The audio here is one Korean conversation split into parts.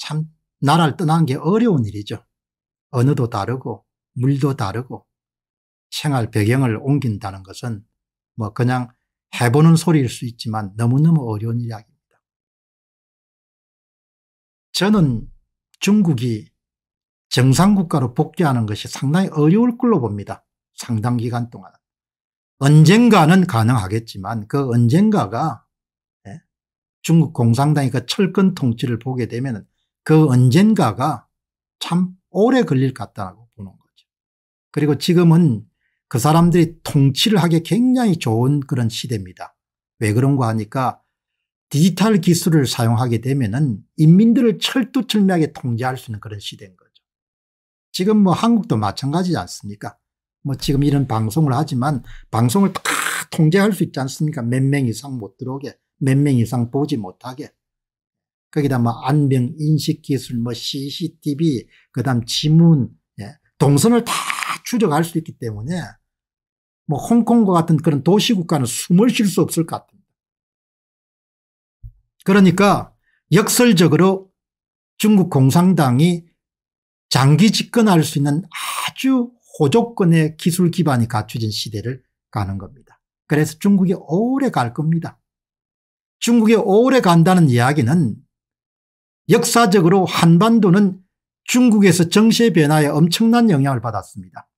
참 나라를 떠나는 게 어려운 일이죠. 언어도 다르고 물도 다르고 생활 배경을 옮긴다는 것은 뭐 그냥 해보는 소리일 수 있지만 너무너무 어려운 이야기입니다. 저는 중국이 정상국가로 복귀하는 것이 상당히 어려울 걸로 봅니다. 상당 기간 동안. 언젠가는 가능하겠지만 그 언젠가가 예, 중국 공산당이 그 철권 통치를 보게 되면 그 언젠가가 참 오래 걸릴 것 같다고 보는 거죠. 그리고 지금은 그 사람들이 통치를 하기 굉장히 좋은 그런 시대입니다. 왜 그런가 하니까 디지털 기술을 사용하게 되면 은 인민들을 철두철미하게 통제할 수 있는 그런 시대인 거죠. 지금 뭐 한국도 마찬가지지 않습니까 뭐 지금 이런 방송을 하지만 방송을 다 통제할 수 있지 않습니까 몇 명 이상 못 들어오게 몇 명 이상 보지 못하게 거기다 뭐 안병 인식 기술, 뭐 CCTV, 그다음 지문, 예, 동선을 다 추적할 수 있기 때문에 뭐 홍콩과 같은 그런 도시 국가는 숨을 쉴 수 없을 것 같습니다. 그러니까 역설적으로 중국 공산당이 장기 집권할 수 있는 아주 호조건의 기술 기반이 갖춰진 시대를 가는 겁니다. 그래서 중국이 오래 갈 겁니다. 중국이 오래 간다는 이야기는 역사적으로 한반도는 중국에서 정세 변화에 엄청난 영향을 받았습니다.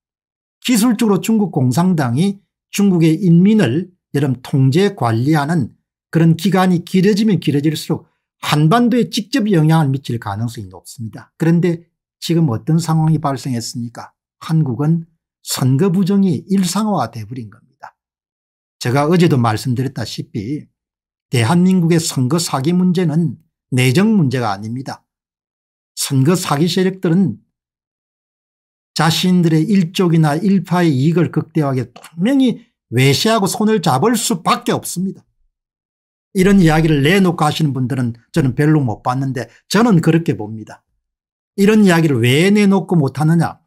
기술적으로 중국 공산당이 중국의 인민을 여름 통제 관리하는 그런 기간이 길어지면 길어질수록 한반도에 직접 영향을 미칠 가능성이 높습니다. 그런데 지금 어떤 상황이 발생했습니까? 한국은 선거 부정이 일상화돼버린 겁니다. 제가 어제도 말씀드렸다시피 대한민국의 선거 사기 문제는 내정 문제가 아닙니다. 선거 사기 세력들은 자신들의 일족이나 일파의 이익을 극대화하게 분명히 외세하고 손을 잡을 수밖에 없습니다. 이런 이야기를 내놓고 하시는 분들은 저는 별로 못 봤는데 저는 그렇게 봅니다. 이런 이야기를 왜 내놓고 못하느냐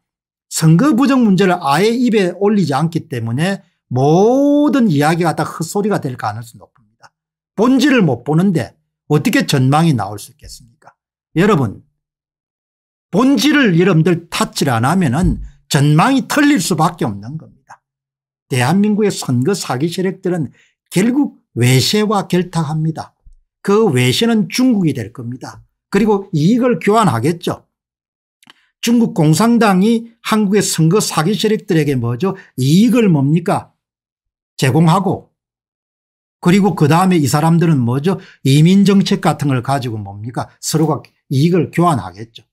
선거 부정 문제를 아예 입에 올리지 않기 때문에 모든 이야기가 다 헛소리가 될 가능성이 높습니다. 본질을 못 보는데 어떻게 전망이 나올 수 있겠습니까 여러분 본질을 여러분들 탓질안 하면 은 전망이 틀릴 수밖에 없는 겁니다. 대한민국의 선거 사기 세력들은 결국 외세와 결탁합니다. 그 외세는 중국이 될 겁니다. 그리고 이익을 교환하겠죠. 중국 공산당이 한국의 선거 사기 세력들에게 뭐죠? 이익을 뭡니까? 제공하고 그리고 그다음에 이 사람들은 뭐죠 이민정책 같은 걸 가지고 뭡니까 서로가 이익을 교환하겠죠.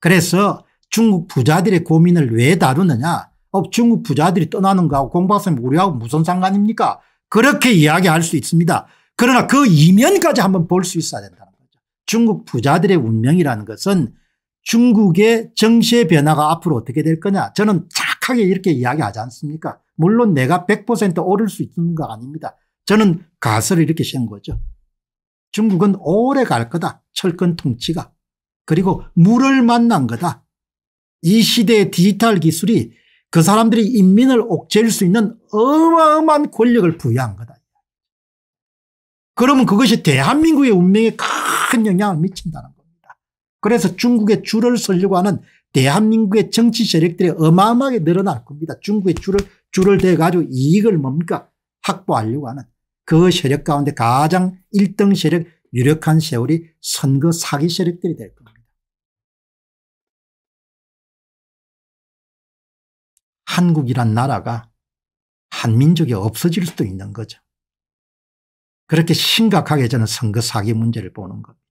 그래서 중국 부자들의 고민을 왜 다루느냐 어, 중국 부자들이 떠나는 거하고 공부학생 우리하고 무슨 상관입니까 그렇게 이야기할 수 있습니다. 그러나 그 이면까지 한번 볼 수 있어야 된다는 거죠. 중국 부자들의 운명이라는 것은 중국의 정세 변화가 앞으로 어떻게 될 거냐 저는 착하게 이렇게 이야기하지 않습니까 물론 내가 100% 오를 수 있는 거 아닙니다. 저는 가설을 이렇게 세운 거죠. 중국은 오래 갈 거다. 철권 통치가. 그리고 물을 만난 거다. 이 시대의 디지털 기술이 그 사람들이 인민을 옥죄일 수 있는 어마어마한 권력을 부여한 거다. 그러면 그것이 대한민국의 운명에 큰 영향을 미친다는 겁니다. 그래서 중국의 줄을 서려고 하는 대한민국의 정치 세력들이 어마어마하게 늘어날 겁니다. 중국의 줄을, 줄을 대가지고 이익을 뭡니까? 확보하려고 하는 그 세력 가운데 가장 1등 세력 유력한 세월이 선거 사기 세력들이 될 겁니다. 한국이란 나라가 한민족이 없어질 수도 있는 거죠. 그렇게 심각하게 저는 선거 사기 문제를 보는 겁니다.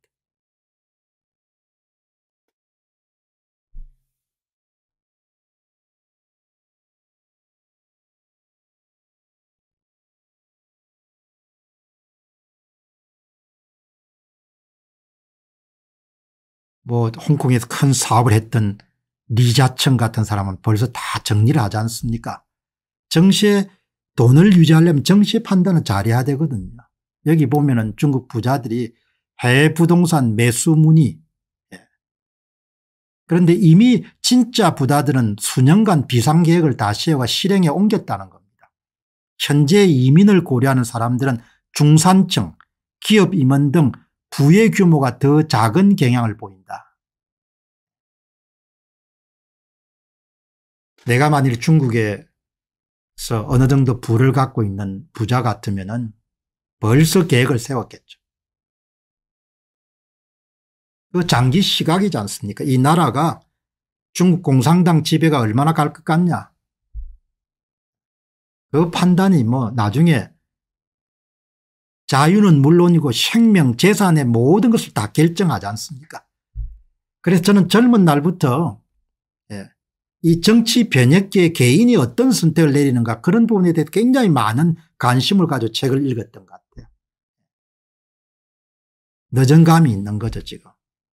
뭐 홍콩에서 큰 사업을 했던 리자청 같은 사람은 벌써 다 정리를 하지 않습니까 정시에 돈을 유지하려면 정시의 판단을 잘해야 되거든요. 여기 보면 은 중국 부자들이 해외 부동산 매수 문의 예. 그런데 이미 진짜 부자들은 수년간 비상계획을 다시해와 실행에 옮겼다는 겁니다. 현재 이민을 고려하는 사람들은 중산층, 기업 임원 등 부의 규모가 더 작은 경향을 보인다. 내가 만일 중국에서 어느 정도 부를 갖고 있는 부자 같으면 벌써 계획을 세웠겠죠. 그 장기 시각이지 않습니까? 이 나라가 중국 공산당 지배가 얼마나 갈 것 같냐. 그 판단이 뭐 나중에 자유는 물론이고 생명 재산의 모든 것을 다 결정하지 않습니까 그래서 저는 젊은 날부터 예, 이 정치 변혁기에 개인이 어떤 선택을 내리는가 그런 부분에 대해 굉장히 많은 관심을 가지고 책을 읽었던 것 같아요. 늦은 감이 있는 거죠 지금.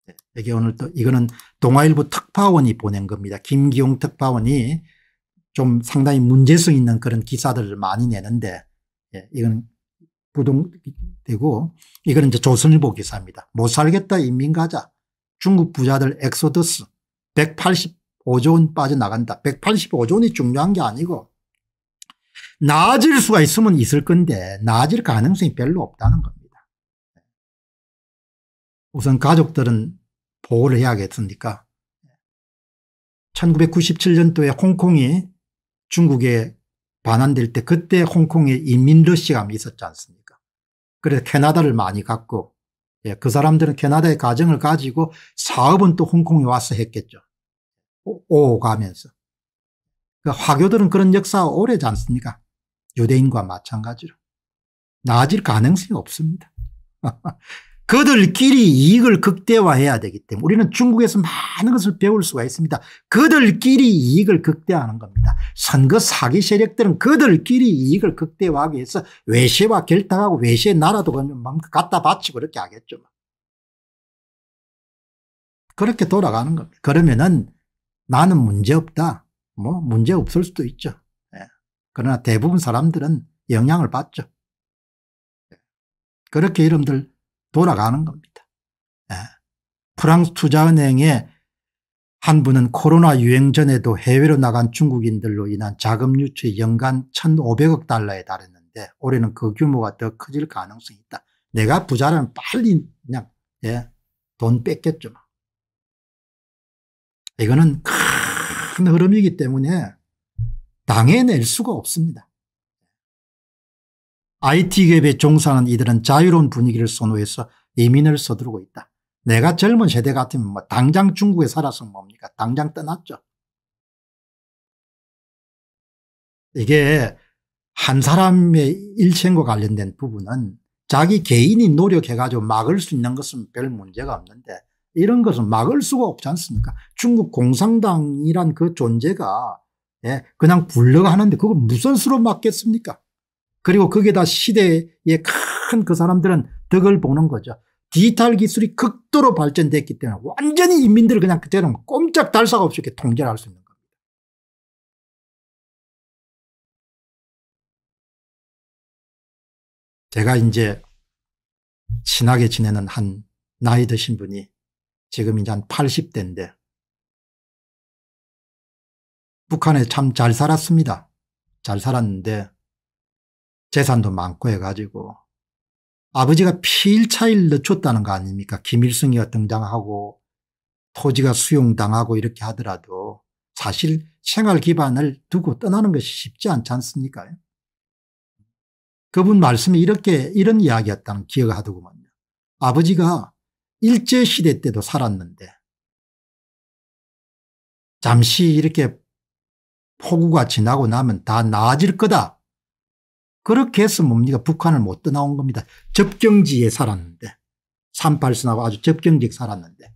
예, 여기 오늘 또 이거는 동아일보 특파원이 보낸 겁니다. 김기용 특파원이 좀 상당히 문제성 있는 그런 기사들을 많이 내는데 예, 이건 부동되고 이거는 이제 조선일보 기사입니다. 못 살겠다 인민가자 중국 부자들 엑소더스 185조 원 빠져나간다. 185조 원이 중요한 게 아니고 나아질 수가 있으면 있을 건데 나아질 가능성이 별로 없다는 겁니다. 우선 가족들은 보호를 해야겠으니까 1997년도에 홍콩이 중국에 반환될 때 그때 홍콩에 인민러시감이 있었지 않습니까 그래서 캐나다를 많이 갔고 예, 그 사람들은 캐나다의 가정을 가지고 사업은 또 홍콩에 와서 했겠죠. 오, 가면서. 그 화교들은 그런 역사가 오래지 않습니까? 유대인과 마찬가지로. 나아질 가능성이 없습니다. 그들끼리 이익을 극대화해야 되기 때문에 우리는 중국에서 많은 것을 배울 수가 있습니다. 그들끼리 이익을 극대화하는 겁니다. 선거 사기 세력들은 그들끼리 이익을 극대화하기 위해서 외세와 결탁하고 외세 나라도 갖다 바치고 그렇게 하겠죠. 그렇게 돌아가는 겁니다. 그러면은 나는 문제없다. 뭐 문제없을 수도 있죠. 예. 그러나 대부분 사람들은 영향을 받죠. 예. 그렇게 이름들 돌아가는 겁니다. 예. 프랑스 투자은행의 한 분은 코로나 유행 전에도 해외로 나간 중국인들로 인한 자금 유치 연간 1,500억 달러에 달했는데 올해는 그 규모가 더 커질 가능성이 있다. 내가 부자라면 빨리 그냥 예, 돈 뺏겠죠. 뭐. 이거는 큰 흐름이기 때문에 당해낼 수가 없습니다. IT기업에 종사하는 이들은 자유로운 분위기를 선호해서 이민을 서두르고 있다. 내가 젊은 세대 같으면 뭐 당장 중국에 살아서 뭡니까 당장 떠났죠. 이게 한 사람의 일생과 관련된 부분은 자기 개인이 노력해가지고 막을 수 있는 것은 별 문제가 없는데 이런 것은 막을 수가 없지 않습니까 중국 공산당이란 그 존재가 예, 그냥 굴러가는데 그걸 무슨 수로 막겠습니까 그리고 거기에다 시대에큰 그 사람들은 덕을 보는 거죠. 디지털 기술이 극도로 발전됐기 때문에 완전히 인민들을 그냥 그대로 꼼짝 달싹 없이 이렇게 통제할 를수 있는 겁니다. 제가 이제 친하게 지내는 한 나이 드신 분이 지금 이제 한 80대인데 북한에 참 잘 살았습니다. 잘 살았는데 재산도 많고 해가지고 아버지가 피일차일 늦췄다는 거 아닙니까 김일성이가 등장하고 토지가 수용당하고 이렇게 하더라도 사실 생활 기반을 두고 떠나는 것이 쉽지 않지 않습니까 그분 말씀이 이렇게 이런 이야기였다는 기억을 하더구먼요 아버지가 일제시대 때도 살았는데 잠시 이렇게 폭우가 지나고 나면 다 나아질 거다 그렇게 해서 뭡니까 북한을 못 떠나온 겁니다. 접경지에 살았는데 38선하고 아주 접경지에 살았는데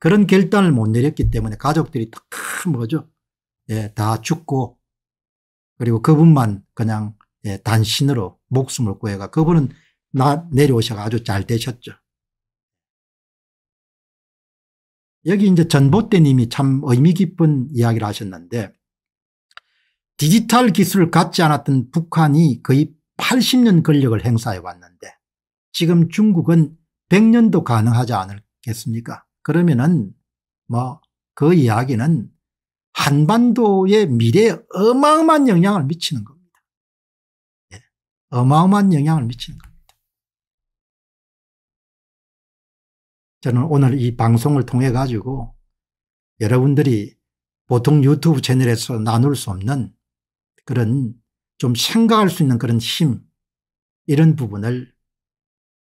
그런 결단을 못 내렸기 때문에 가족들이 다 뭐죠 예, 다 죽고 그리고 그분만 그냥 예, 단신으로 목숨을 구해가 그분은 나 내려오셔가 아주 잘 되셨죠. 여기 이제 전봇대님이 참 의미 깊은 이야기를 하셨는데 디지털 기술을 갖지 않았던 북한이 거의 80년 권력을 행사해 왔는데 지금 중국은 100년도 가능하지 않겠습니까 그러면은 뭐 그 이야기는 한반도의 미래에 어마어마한 영향을 미치는 겁니다. 예. 어마어마한 영향을 미치는 겁니다. 저는 오늘 이 방송을 통해 가지고 여러분들이 보통 유튜브 채널에서 나눌 수 없는 그런 좀 생각할 수 있는 그런 힘 이런 부분을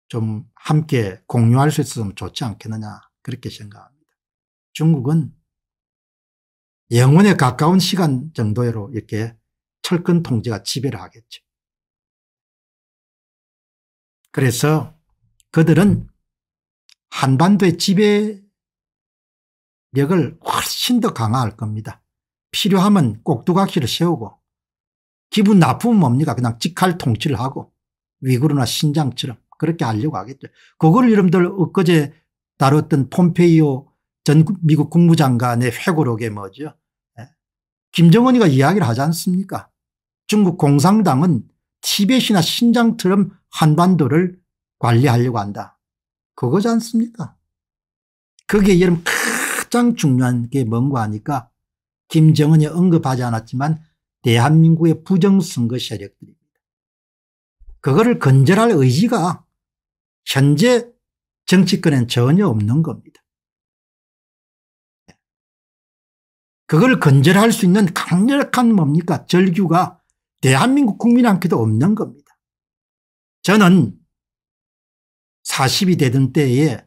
좀 함께 공유할 수 있으면 좋지 않겠느냐 그렇게 생각합니다. 중국은 영원에 가까운 시간 정도로 이렇게 철근 통제가 지배를 하겠죠. 그래서 그들은 한반도의 지배력을 훨씬 더 강화할 겁니다. 필요하면 꼭두각시를 세우고 기분 나쁘면 뭡니까? 그냥 직할 통치를 하고 위구르나 신장처럼 그렇게 하려고 하겠죠. 그걸 여러분들 엊그제 다뤘던 폼페이오 전 미국 국무장관의 회고록에 뭐죠. 네. 김정은이가 이야기를 하지 않습니까? 중국 공산당은 티벳이나 신장처럼 한반도를 관리하려고 한다. 그거지 않습니까? 그게 여러분 가장 중요한 게 뭔가 하니까 김정은이 언급하지 않았지만 대한민국의 부정선거 세력들입니다. 그거를 건절할 의지가 현재 정치권엔 전혀 없는 겁니다. 그걸 건절할 수 있는 강력한 뭡니까 절규가 대한민국 국민한테도 없는 겁니다. 저는 40이 되던 때에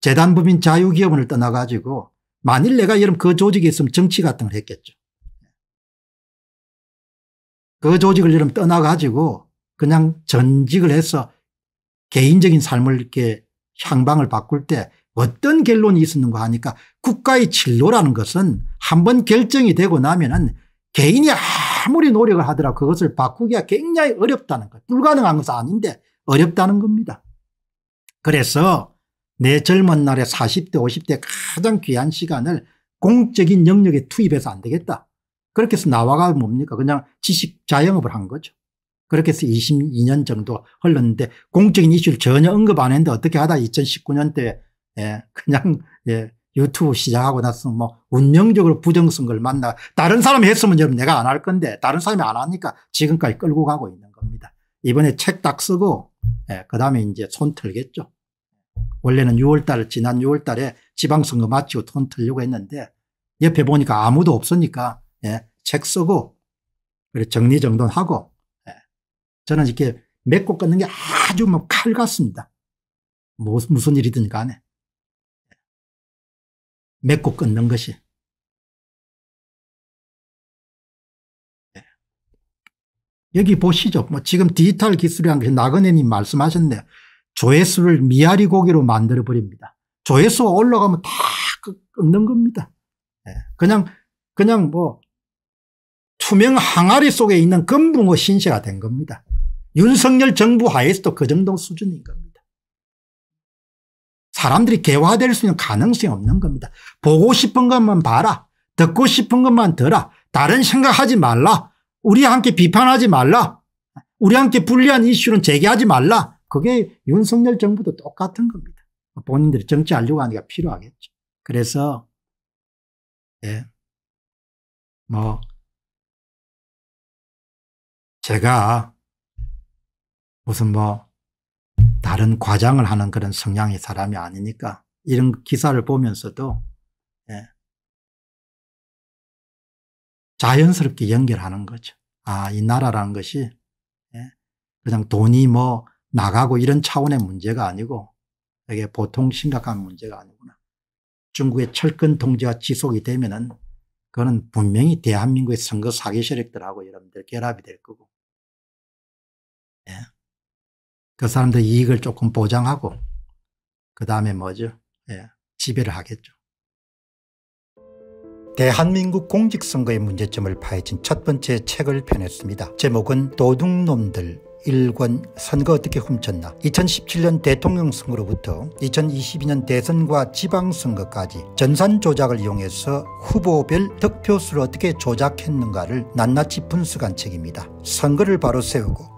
재단법인 자유기업을 떠나가지고 만일 내가 여러분 그 조직에 있으면 정치 같은 걸 했겠죠. 그 조직을 이름 떠나가지고 그냥 전직을 해서 개인적인 삶을 이렇게 향방을 바꿀 때 어떤 결론이 있었는가 하니까 국가의 진로라는 것은 한번 결정이 되고 나면은 개인이 아무리 노력을 하더라 도 그것을 바꾸기가 굉장히 어렵다는 것. 불가능한 것은 아닌데 어렵다는 겁니다. 그래서 내 젊은 날에 40대 50대 가장 귀한 시간을 공적인 영역에 투입해서 안 되겠다. 그렇게 해서 나와가 뭡니까? 그냥 지식 자영업을 한 거죠. 그렇게 해서 22년 정도 흘렀는데 공적인 이슈를 전혀 언급 안 했는데 어떻게 하다 2019년도에 예, 그냥 예, 유튜브 시작하고 나서 뭐 운명적으로 부정선거를 만나 다른 사람이 했으면 여러분 내가 안 할 건데 다른 사람이 안 하니까 지금까지 끌고 가고 있는 겁니다. 이번에 책 딱 쓰고 예, 그다음에 이제 손 털겠죠. 원래는 6월 달 지난 6월 달에 지방선거 마치고 돈 털려고 했는데 옆에 보니까 아무도 없으니까 예, 책 쓰고 그리고 정리정돈하고 예. 저는 이렇게 맺고 끊는 게 아주 뭐칼 같습니다. 뭐, 무슨 일이든 간에 맺고 예. 끊는 것이 예. 여기 보시죠. 뭐 지금 디지털 기술이란 것이 나그네님 말씀하셨네요. 조회수를 미아리 고기로 만들어버립니다. 조회수 올라가면 다 끊는 겁니다. 예. 그냥, 그냥 뭐 수명 항아리 속에 있는 금붕어 신세가 된 겁니다. 윤석열 정부 하에서도 그 정도 수준인 겁니다. 사람들이 개화될 수 있는 가능성이 없는 겁니다. 보고 싶은 것만 봐라. 듣고 싶은 것만 들어. 다른 생각하지 말라. 우리 함께 비판하지 말라. 우리 함께 불리한 이슈는 제기하지 말라. 그게 윤석열 정부도 똑같은 겁니다. 본인들이 정치하려고 하니까 필요하겠죠. 그래서 예. 뭐 제가 무슨 뭐 다른 과장을 하는 그런 성향의 사람이 아니니까 이런 기사를 보면서도 예. 자연스럽게 연결하는 거죠. 아, 이 나라라는 것이 예. 그냥 돈이 뭐 나가고 이런 차원의 문제가 아니고 이게 보통 심각한 문제가 아니구나. 중국의 철근 통제가 지속이 되면은 그거는 분명히 대한민국의 선거 사기 세력들하고 여러분들 결합이 될 거고 예. 그 사람들 이익을 조금 보장하고 그 다음에 뭐죠? 예, 지배를 하겠죠. 대한민국 공직선거의 문제점을 파헤친 첫 번째 책을 펴냈습니다. 제목은 도둑놈들 일권 선거 어떻게 훔쳤나 2017년 대통령 선거로부터 2022년 대선과 지방선거까지 전산 조작을 이용해서 후보별 득표수를 어떻게 조작했는가를 낱낱이 분수간 책입니다. 선거를 바로 세우고